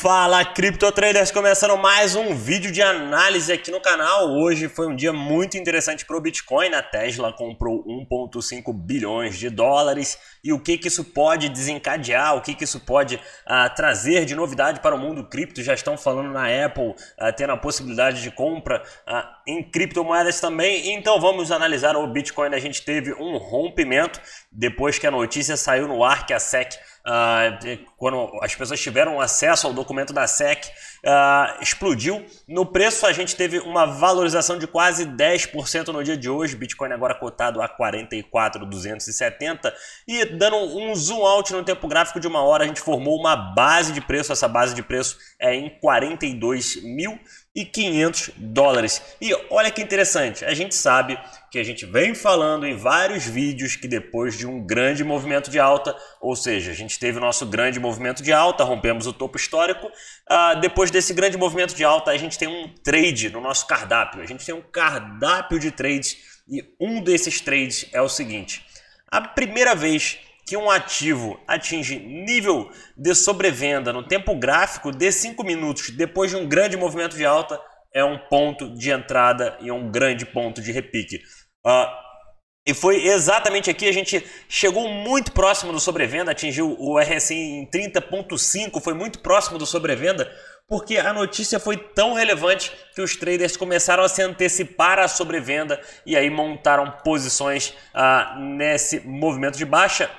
Fala Crypto Traders, começando mais um vídeo de análise aqui no canal. Hoje foi um dia muito interessante para o Bitcoin. A Tesla comprou 1,5 bilhões de dólares. E o que, que isso pode desencadear? O que, que isso pode uh, trazer de novidade para o mundo cripto? Já estão falando na Apple uh, tendo a possibilidade de compra uh, em criptomoedas também. Então vamos analisar o Bitcoin. A gente teve um rompimento depois que a notícia saiu no ar que a SEC, uh, ah, quando as pessoas tiveram acesso ao documento da SEC, uh, ah, explodiu. No preço, a gente teve uma valorização de quase 10% no dia de hoje. Bitcoin agora cotado a 44,270. E dando um zoom out no tempo gráfico de uma hora, a gente formou uma base de preço. Essa base de preço é em 42 mil e 500 dólares. E olha que interessante, a gente sabe que a gente vem falando em vários vídeos que depois de um grande movimento de alta, ou seja, a gente teve o nosso grande movimento de alta, rompemos o topo histórico, uh, depois desse grande movimento de alta, a gente tem um trade no nosso cardápio, a gente tem um cardápio de trades e um desses trades é o seguinte, a primeira vez que um ativo atinge nível de sobrevenda no tempo gráfico de 5 minutos depois de um grande movimento de alta é um ponto de entrada e um grande ponto de repique. Uh, e foi exatamente aqui, a gente chegou muito próximo do sobrevenda, atingiu o RSI em 30.5, foi muito próximo do sobrevenda, porque a notícia foi tão relevante que os traders começaram a se antecipar à sobrevenda e aí montaram posições ah, nesse movimento de baixa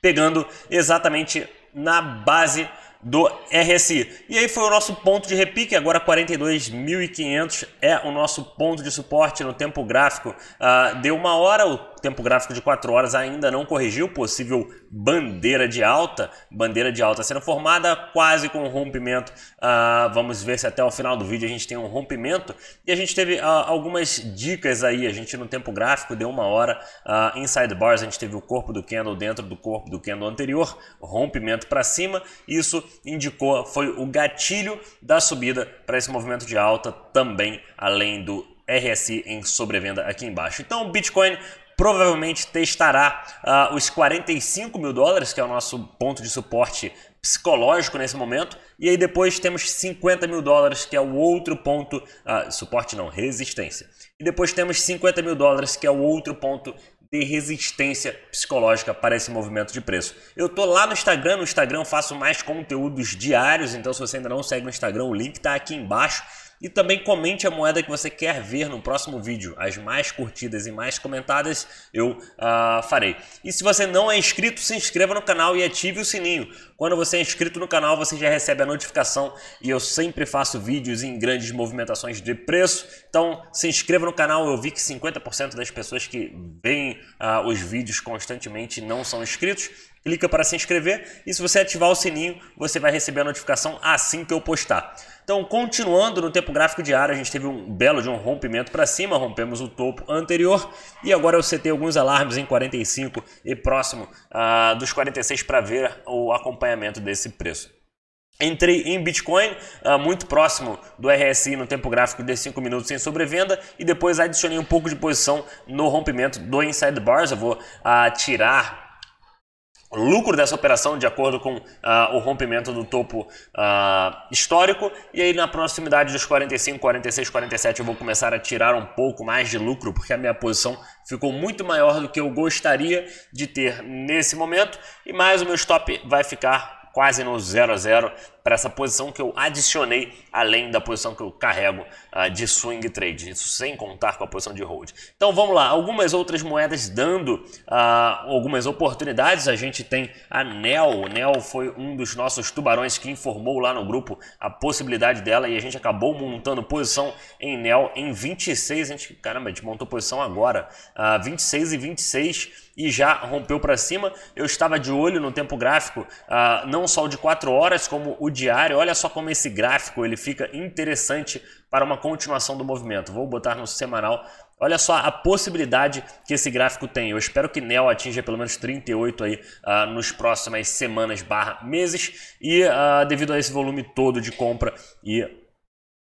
pegando exatamente na base do RSI. E aí foi o nosso ponto de repique, agora 42.500 é o nosso ponto de suporte no tempo gráfico. Uh, deu uma hora, o tempo gráfico de 4 horas ainda não corrigiu possível bandeira de alta, bandeira de alta sendo formada quase com um rompimento. Ah, vamos ver se até o final do vídeo a gente tem um rompimento. E a gente teve ah, algumas dicas aí, a gente no tempo gráfico deu uma hora ah, inside bars, a gente teve o corpo do candle dentro do corpo do candle anterior, rompimento para cima. Isso indicou foi o gatilho da subida para esse movimento de alta também, além do RSI em sobrevenda aqui embaixo. Então, Bitcoin provavelmente testará uh, os 45 mil dólares, que é o nosso ponto de suporte psicológico nesse momento, e aí depois temos 50 mil dólares, que é o outro ponto, uh, suporte não, resistência. E depois temos 50 mil dólares, que é o outro ponto de resistência psicológica para esse movimento de preço. Eu tô lá no Instagram, no Instagram faço mais conteúdos diários, então se você ainda não segue no Instagram, o link está aqui embaixo. E também comente a moeda que você quer ver no próximo vídeo. As mais curtidas e mais comentadas eu uh, farei. E se você não é inscrito, se inscreva no canal e ative o sininho. Quando você é inscrito no canal, você já recebe a notificação e eu sempre faço vídeos em grandes movimentações de preço. Então se inscreva no canal. Eu vi que 50% das pessoas que veem uh, os vídeos constantemente não são inscritos clica para se inscrever e se você ativar o sininho, você vai receber a notificação assim que eu postar. Então, continuando no tempo gráfico diário, a gente teve um belo de um rompimento para cima, rompemos o topo anterior e agora eu setei alguns alarmes em 45 e próximo ah, dos 46 para ver o acompanhamento desse preço. Entrei em Bitcoin, ah, muito próximo do RSI no tempo gráfico de 5 minutos sem sobrevenda e depois adicionei um pouco de posição no rompimento do Inside Bars. Eu vou ah, tirar lucro dessa operação de acordo com ah, o rompimento do topo ah, histórico e aí na proximidade dos 45, 46, 47 eu vou começar a tirar um pouco mais de lucro porque a minha posição ficou muito maior do que eu gostaria de ter nesse momento e mais o meu stop vai ficar quase no 0 a 0 para essa posição que eu adicionei além da posição que eu carrego uh, de swing trade, isso sem contar com a posição de hold. Então vamos lá, algumas outras moedas dando uh, algumas oportunidades, a gente tem a NEL, NEL foi um dos nossos tubarões que informou lá no grupo a possibilidade dela e a gente acabou montando posição em NEL em 26, a gente, caramba, a gente montou posição agora, uh, ah, 26 e 26 e já rompeu para cima, eu estava de olho no tempo gráfico, uh, não só o de 4 horas, como o diário. Olha só como esse gráfico ele fica interessante para uma continuação do movimento. Vou botar no semanal. Olha só a possibilidade que esse gráfico tem. Eu espero que NEL atinja pelo menos 38 aí uh, nos próximas semanas barra meses. E uh, devido a esse volume todo de compra e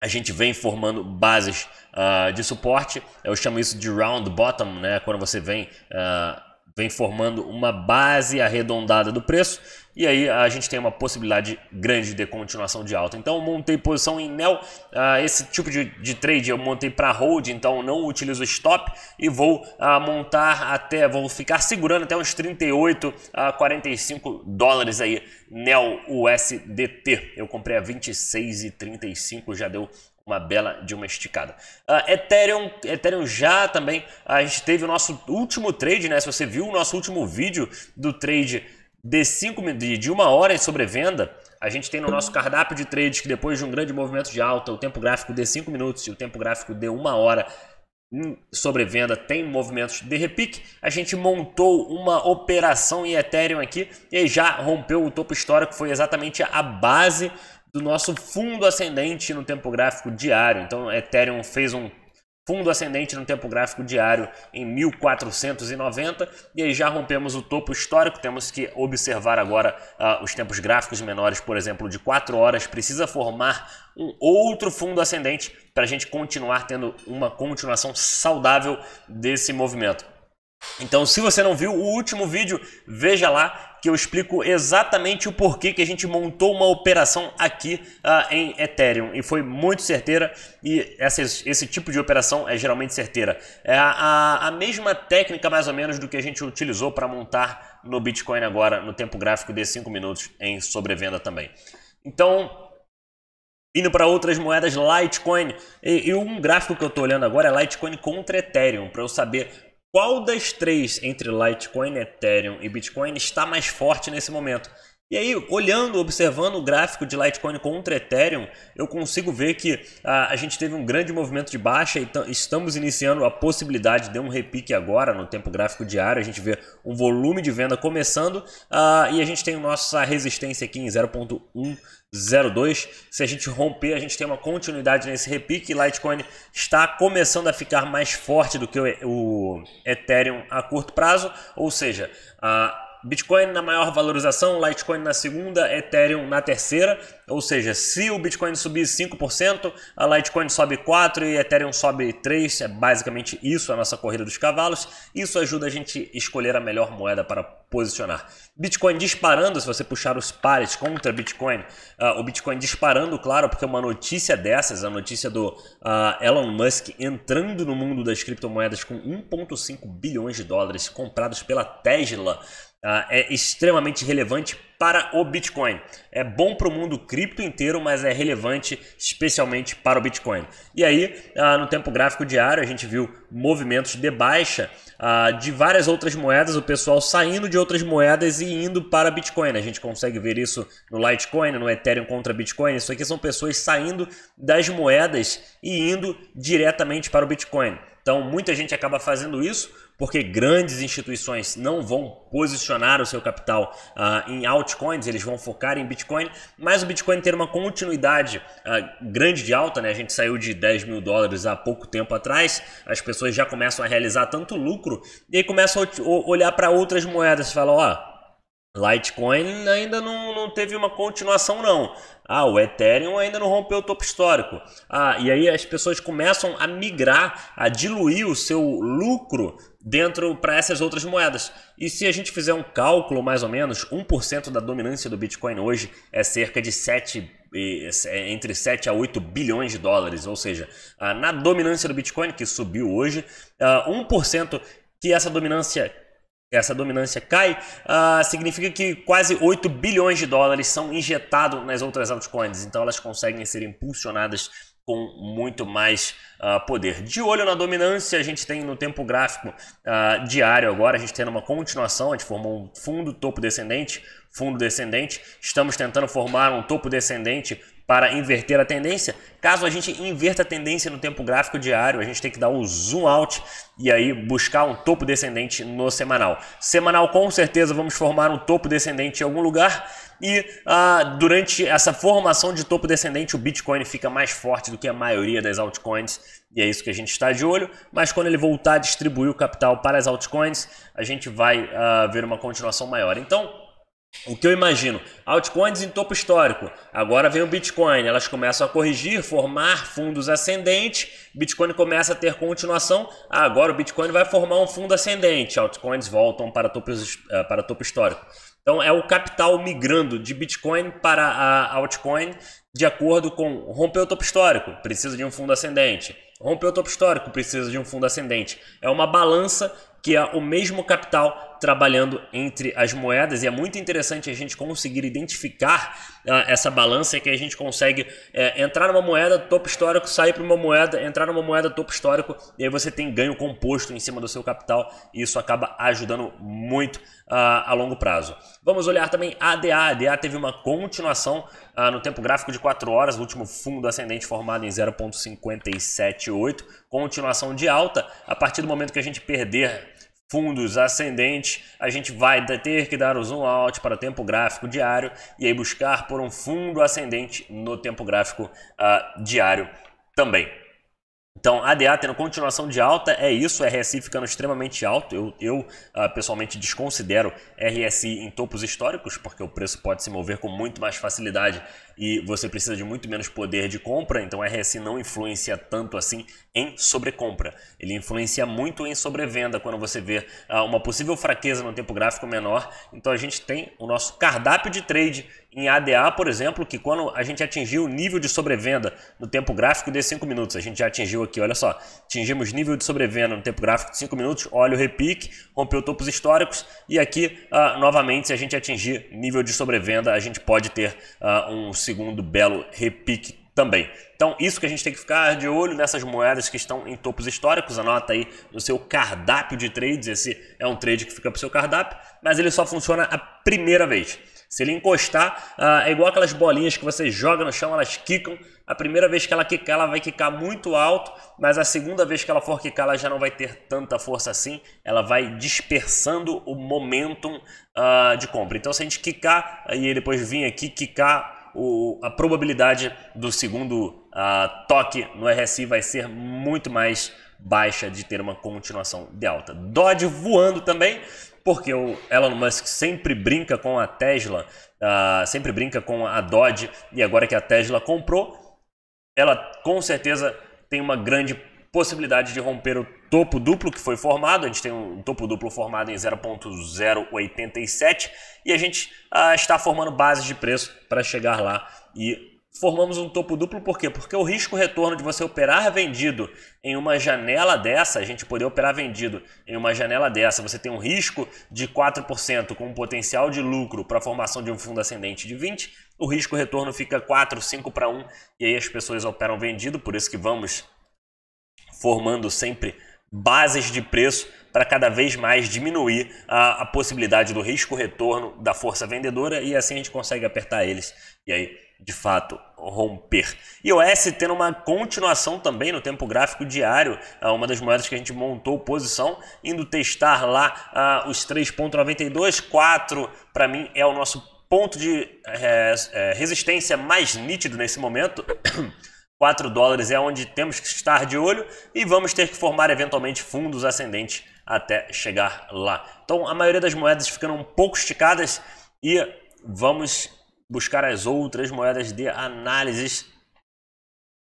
a gente vem formando bases uh, de suporte. Eu chamo isso de round bottom, né? Quando você vem uh, vem formando uma base arredondada do preço e aí a gente tem uma possibilidade grande de continuação de alta. Então montei posição em NEL, ah, esse tipo de, de, trade eu montei para hold, então não utilizo stop e vou ah, montar até, vou ficar segurando até uns 38 a ah, 45 dólares aí NEL USDT. Eu comprei a 26,35, já deu uma bela de uma esticada. Uh, Ethereum, Ethereum já também, a gente teve o nosso último trade, né? Se você viu o nosso último vídeo do trade de, cinco, de, de uma hora em sobrevenda, a gente tem no nosso cardápio de trades que depois de um grande movimento de alta, o tempo gráfico de 5 minutos e o tempo gráfico de uma hora em sobrevenda tem movimentos de repique. A gente montou uma operação em Ethereum aqui e já rompeu o topo histórico, foi exatamente a base do nosso fundo ascendente no tempo gráfico diário. Então, Ethereum fez um fundo ascendente no tempo gráfico diário em 1490 e aí já rompemos o topo histórico. Temos que observar agora uh, os tempos gráficos menores, por exemplo, de 4 horas. Precisa formar um outro fundo ascendente para a gente continuar tendo uma continuação saudável desse movimento. Então, se você não viu o último vídeo, veja lá que eu explico exatamente o porquê que a gente montou uma operação aqui uh, em Ethereum. E foi muito certeira, e essa, esse tipo de operação é geralmente certeira. É a, a, a mesma técnica, mais ou menos, do que a gente utilizou para montar no Bitcoin agora, no tempo gráfico de 5 minutos em sobrevenda também. Então, Indo para outras moedas, Litecoin. E, e, um gráfico que eu estou olhando agora é Litecoin contra Ethereum, para eu saber qual das três entre Litecoin, Ethereum e Bitcoin está mais forte nesse momento? E aí, olhando, observando o gráfico de Litecoin contra Ethereum, eu consigo ver que a, ah, a gente teve um grande movimento de baixa e estamos iniciando a possibilidade de um repique agora no tempo gráfico diário. A gente vê um volume de venda começando uh, e a gente tem nossa resistência aqui em 0.1 02. Se a gente romper, a gente tem uma continuidade nesse repique. Litecoin está começando a ficar mais forte do que o Ethereum a curto prazo, ou seja, a Bitcoin na maior valorização, Litecoin na segunda, Ethereum na terceira. Ou seja, se o Bitcoin subir 5%, a Litecoin sobe 4% e Ethereum sobe 3%. É basicamente isso a nossa corrida dos cavalos. Isso ajuda a gente a escolher a melhor moeda para posicionar. Bitcoin disparando, se você puxar os pares contra Bitcoin, uh, o Bitcoin disparando, claro, porque uma notícia dessas, a notícia do uh, Elon Musk entrando no mundo das criptomoedas com 1,5 bilhões de dólares comprados pela Tesla, ah, é extremamente relevante para o Bitcoin. É bom para o mundo cripto inteiro, mas é relevante especialmente para o Bitcoin. E aí, ah, no tempo gráfico diário, a gente viu movimentos de baixa ah, de várias outras moedas, o pessoal saindo de outras moedas e indo para Bitcoin. A gente consegue ver isso no Litecoin, no Ethereum contra Bitcoin. Isso aqui são pessoas saindo das moedas e indo diretamente para o Bitcoin. Então, muita gente acaba fazendo isso porque grandes instituições não vão posicionar o seu capital uh, em altcoins, eles vão focar em Bitcoin, mas o Bitcoin ter uma continuidade uh, grande de alta, né? a gente saiu de 10 mil dólares há pouco tempo atrás, as pessoas já começam a realizar tanto lucro e aí começam a olhar para outras moedas e falam, ó, oh, Litecoin ainda não, não teve uma continuação, não. Ah, o Ethereum ainda não rompeu o topo histórico. Ah, e aí as pessoas começam a migrar, a diluir o seu lucro dentro para essas outras moedas. E se a gente fizer um cálculo, mais ou menos, 1% da dominância do Bitcoin hoje é cerca de 7 é entre 7 a 8 bilhões de dólares, ou seja, ah, na dominância do Bitcoin, que subiu hoje, 1% ah, que essa dominância essa dominância cai, uh, significa que quase 8 bilhões de dólares são injetados nas outras altcoins, então elas conseguem ser impulsionadas com muito mais uh, poder. De olho na dominância, a gente tem no tempo gráfico uh, diário agora, a gente tem uma continuação, a gente formou um fundo topo descendente, fundo descendente. Estamos tentando formar um topo descendente para inverter a tendência. Caso a gente inverta a tendência no tempo gráfico diário, a gente tem que dar um zoom out e aí buscar um topo descendente no semanal. Semanal com certeza vamos formar um topo descendente em algum lugar e ah, durante essa formação de topo descendente o Bitcoin fica mais forte do que a maioria das altcoins e é isso que a gente está de olho. Mas quando ele voltar a distribuir o capital para as altcoins, a gente vai ah, ver uma continuação maior. Então o que eu imagino? Altcoins em topo histórico. Agora vem o Bitcoin. Elas começam a corrigir, formar fundos ascendentes. Bitcoin começa a ter continuação. Ah, agora o Bitcoin vai formar um fundo ascendente. Altcoins voltam para topo, eh, para topo histórico. Então é o capital migrando de Bitcoin para a altcoin de acordo com rompeu o topo histórico, precisa de um fundo ascendente. Rompeu o topo histórico, precisa de um fundo ascendente. É uma balança que é o mesmo capital trabalhando entre as moedas e é muito interessante a gente conseguir identificar ah, essa balança que a gente consegue é, entrar numa moeda topo histórico, sair para uma moeda, entrar numa moeda topo histórico e aí você tem ganho composto em cima do seu capital e isso acaba ajudando muito ah, a longo prazo. Vamos olhar também a ADA. A ADA teve uma continuação ah, no tempo gráfico de 4 horas, o último fundo ascendente formado em 0.578, continuação de alta a partir do momento que a gente perder fundos ascendentes, a gente vai ter que dar o zoom out para o tempo gráfico diário e aí buscar por um fundo ascendente no tempo gráfico uh, diário também. Então, ADA tendo continuação de alta, é isso, RSI ficando extremamente alto. Eu, eu uh, pessoalmente desconsidero RSI em topos históricos, porque o preço pode se mover com muito mais facilidade e você precisa de muito menos poder de compra, então o RSI não influencia tanto assim em sobrecompra. Ele influencia muito em sobrevenda quando você vê ah, uma possível fraqueza no tempo gráfico menor. Então a gente tem o nosso cardápio de trade em ADA, por exemplo, que quando a gente atingiu o nível de sobrevenda no tempo gráfico de 5 minutos, a gente já atingiu aqui, olha só, atingimos nível de sobrevenda no tempo gráfico de 5 minutos, olha o repique, rompeu topos históricos e aqui, uh, novamente, se a gente atingir nível de sobrevenda, a gente pode ter uh, um segundo belo repique também. Então, isso que a gente tem que ficar de olho nessas moedas que estão em topos históricos, anota aí no seu cardápio de trades, esse é um trade que fica para o seu cardápio, mas ele só funciona a primeira vez. Se ele encostar, ah, é igual aquelas bolinhas que você joga no chão, elas quicam. A primeira vez que ela quicar, ela vai quicar muito alto, mas a segunda vez que ela for quicar, ela já não vai ter tanta força assim. Ela vai dispersando o momentum ah, de compra. Então, se a gente quicar e depois vir aqui, quicar o, a probabilidade do segundo uh, toque no RSI vai ser muito mais baixa de ter uma continuação de alta. Dodge voando também, porque o Elon Musk sempre brinca com a Tesla, uh, sempre brinca com a Dodge, e agora que a Tesla comprou, ela com certeza tem uma grande possibilidade de romper o topo duplo que foi formado. A gente tem um topo duplo formado em 0.087 e a gente ah, está formando bases de preço para chegar lá e formamos um topo duplo por quê? Porque o risco retorno de você operar vendido em uma janela dessa, a gente poder operar vendido em uma janela dessa, você tem um risco de 4% com um potencial de lucro para a formação de um fundo ascendente de 20, o risco retorno fica 4, 5 para 1 e aí as pessoas operam vendido, por isso que vamos formando sempre bases de preço para cada vez mais diminuir a, a, possibilidade do risco retorno da força vendedora e assim a gente consegue apertar eles e aí de fato romper. E o S tendo uma continuação também no tempo gráfico diário, é uma das moedas que a gente montou posição, indo testar lá uh, os 3.92, 4 para mim é o nosso ponto de é, é, resistência mais nítido nesse momento. 4 dólares é onde temos que estar de olho e vamos ter que formar eventualmente fundos ascendentes até chegar lá. Então a maioria das moedas ficando um pouco esticadas e vamos buscar as outras moedas de análises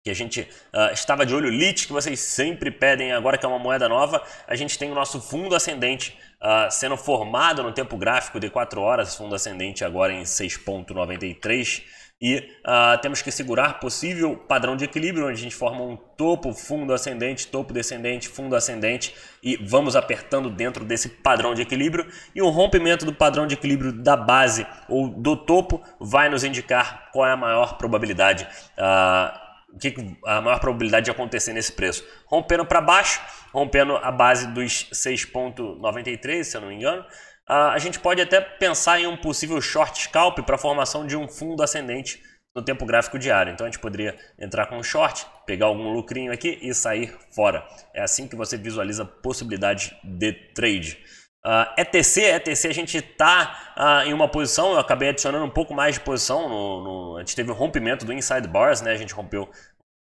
que a gente uh, estava de olho, LIT, que vocês sempre pedem agora que é uma moeda nova, a gente tem o nosso fundo ascendente uh, sendo formado no tempo gráfico de 4 horas, fundo ascendente agora em 6.93, e uh, temos que segurar possível padrão de equilíbrio, onde a gente forma um topo, fundo ascendente, topo descendente, fundo ascendente e vamos apertando dentro desse padrão de equilíbrio. E o rompimento do padrão de equilíbrio da base ou do topo vai nos indicar qual é a maior probabilidade. Uh, o que, a maior probabilidade de acontecer nesse preço? Rompendo para baixo, rompendo a base dos 6,93, se eu não me engano, ah, a gente pode até pensar em um possível short scalp para a formação de um fundo ascendente no tempo gráfico diário. Então a gente poderia entrar com um short, pegar algum lucrinho aqui e sair fora. É assim que você visualiza possibilidades de trade. Uh, ah, ETC, é ETC é a gente está uh, ah, em uma posição, eu acabei adicionando um pouco mais de posição, no, no, a gente teve o um rompimento do inside bars, né? a gente rompeu o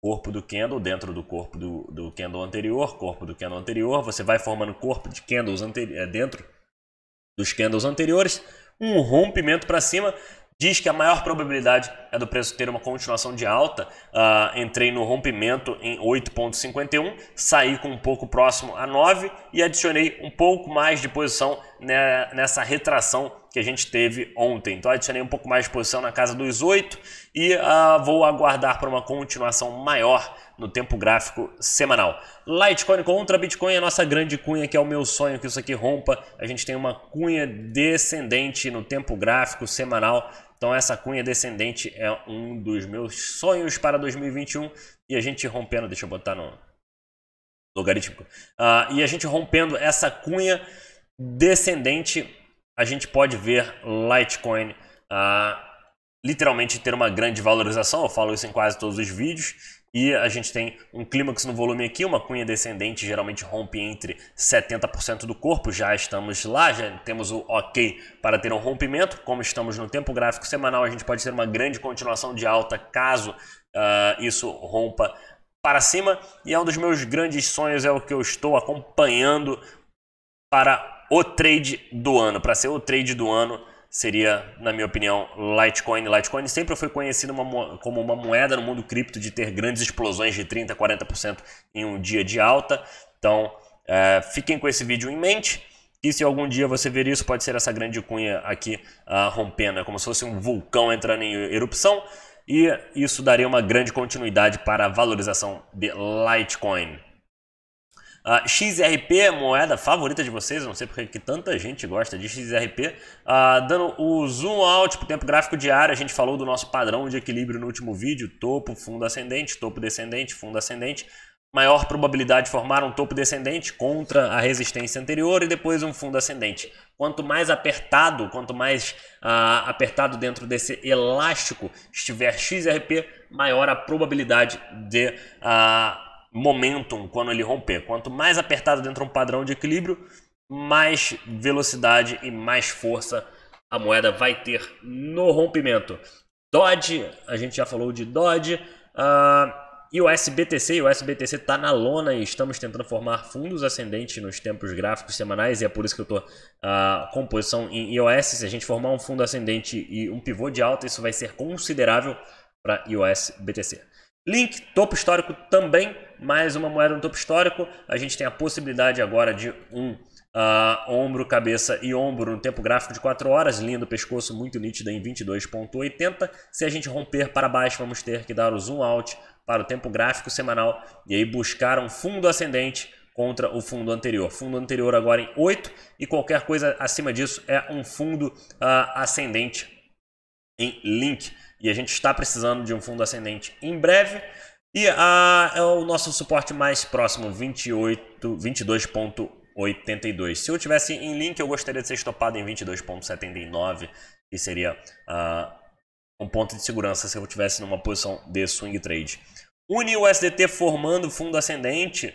corpo do candle dentro do corpo do, do candle anterior, corpo do candle anterior, você vai formando corpo de candles é, dentro dos candles anteriores, um rompimento para cima, diz que a maior probabilidade é do preço ter uma continuação de alta. Uh, entrei no rompimento em 8,51, saí com um pouco próximo a 9 e adicionei um pouco mais de posição né, nessa retração que a gente teve ontem. Então adicionei um pouco mais de posição na casa dos 8 e uh, vou aguardar para uma continuação maior no tempo gráfico semanal. Litecoin contra Bitcoin é a nossa grande cunha, que é o meu sonho que isso aqui rompa. A gente tem uma cunha descendente no tempo gráfico semanal então essa cunha descendente é um dos meus sonhos para 2021 e a gente rompendo, deixa eu botar no logarítmico, uh, ah, e a gente rompendo essa cunha descendente, a gente pode ver Litecoin uh, literalmente ter uma grande valorização. Eu falo isso em quase todos os vídeos. E a gente tem um clímax no volume aqui, uma cunha descendente geralmente rompe entre 70% do corpo, já estamos lá, já temos o ok para ter um rompimento. Como estamos no tempo gráfico semanal, a gente pode ter uma grande continuação de alta caso uh, isso rompa para cima. E é um dos meus grandes sonhos, é o que eu estou acompanhando para o trade do ano, para ser o trade do ano seria, na minha opinião, Litecoin. Litecoin sempre foi conhecido como uma moeda no mundo cripto de ter grandes explosões de 30%, 40% em um dia de alta. Então, é, fiquem com esse vídeo em mente. E se algum dia você ver isso, pode ser essa grande cunha aqui uh, rompendo, é como se fosse um vulcão entrando em erupção. E isso daria uma grande continuidade para a valorização de Litecoin. Uh, ah, XRP, moeda favorita de vocês, não sei porque que tanta gente gosta de XRP. Uh, ah, dando o zoom out para o tempo gráfico diário, a gente falou do nosso padrão de equilíbrio no último vídeo: topo, fundo ascendente, topo descendente, fundo ascendente. Maior probabilidade de formar um topo descendente contra a resistência anterior e depois um fundo ascendente. Quanto mais apertado, quanto mais uh, apertado dentro desse elástico estiver XRP, maior a probabilidade de. Uh, momentum quando ele romper. Quanto mais apertado dentro de um padrão de equilíbrio, mais velocidade e mais força a moeda vai ter no rompimento. Dodge, a gente já falou de Dodge. Uh, e o SBTC, o SBTC está na lona e estamos tentando formar fundos ascendentes nos tempos gráficos semanais e é por isso que eu estou a uh, composição em iOS. Se a gente formar um fundo ascendente e um pivô de alta, isso vai ser considerável para iOS BTC. Link, topo histórico também, mais uma moeda no topo histórico. A gente tem a possibilidade agora de um uh, ombro, cabeça e ombro no tempo gráfico de 4 horas, linha do pescoço muito nítida em 22.80. Se a gente romper para baixo, vamos ter que dar o zoom out para o tempo gráfico semanal e aí buscar um fundo ascendente contra o fundo anterior. Fundo anterior agora em 8 e qualquer coisa acima disso é um fundo uh, ascendente em link. E a gente está precisando de um fundo ascendente em breve. E ah, é o nosso suporte mais próximo, 28, 22.82. Se eu tivesse em link, eu gostaria de ser estopado em 22.79, que seria uh, um ponto de segurança se eu tivesse numa posição de swing trade. Uni USDT formando fundo ascendente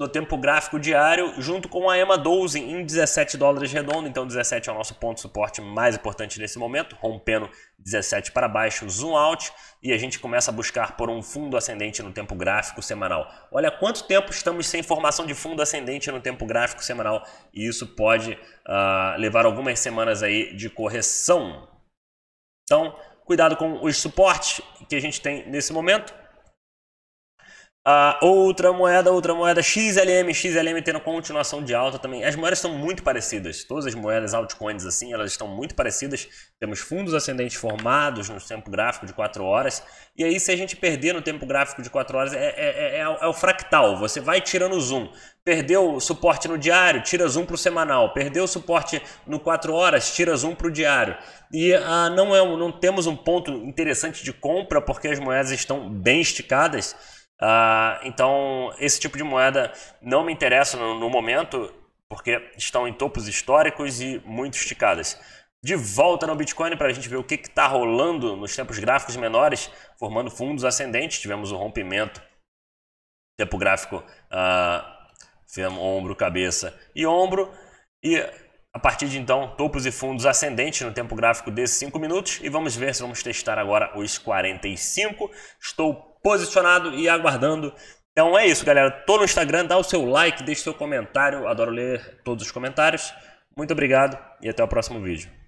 no tempo gráfico diário, junto com a EMA 12 em 17 dólares redondo, então 17 é o nosso ponto de suporte mais importante nesse momento, rompendo 17 para baixo, zoom out, e a gente começa a buscar por um fundo ascendente no tempo gráfico semanal. Olha quanto tempo estamos sem formação de fundo ascendente no tempo gráfico semanal, e isso pode uh, levar algumas semanas aí de correção. Então, cuidado com os suportes que a gente tem nesse momento. A outra moeda, outra moeda, XLM, XLM tendo continuação de alta também. As moedas estão muito parecidas, todas as moedas altcoins assim, elas estão muito parecidas. Temos fundos ascendentes formados no tempo gráfico de 4 horas. E aí se a gente perder no tempo gráfico de 4 horas, é, é, é, é o fractal, você vai tirando zoom. Perdeu suporte no diário, tira zoom para o semanal. Perdeu suporte no 4 horas, tira zoom para o diário. E ah, não, é, não temos um ponto interessante de compra porque as moedas estão bem esticadas. Uh, então, esse tipo de moeda não me interessa no, no momento, porque estão em topos históricos e muito esticadas. De volta no Bitcoin para a gente ver o que está rolando nos tempos gráficos menores, formando fundos ascendentes. Tivemos um rompimento, tempo gráfico, uh, ombro, cabeça e ombro. E a partir de então, topos e fundos ascendentes no tempo gráfico desses 5 minutos. E vamos ver se vamos testar agora os 45. Estou posicionado e aguardando. Então é isso, galera. Tô no Instagram, dá o seu like, deixa seu comentário. Adoro ler todos os comentários. Muito obrigado e até o próximo vídeo.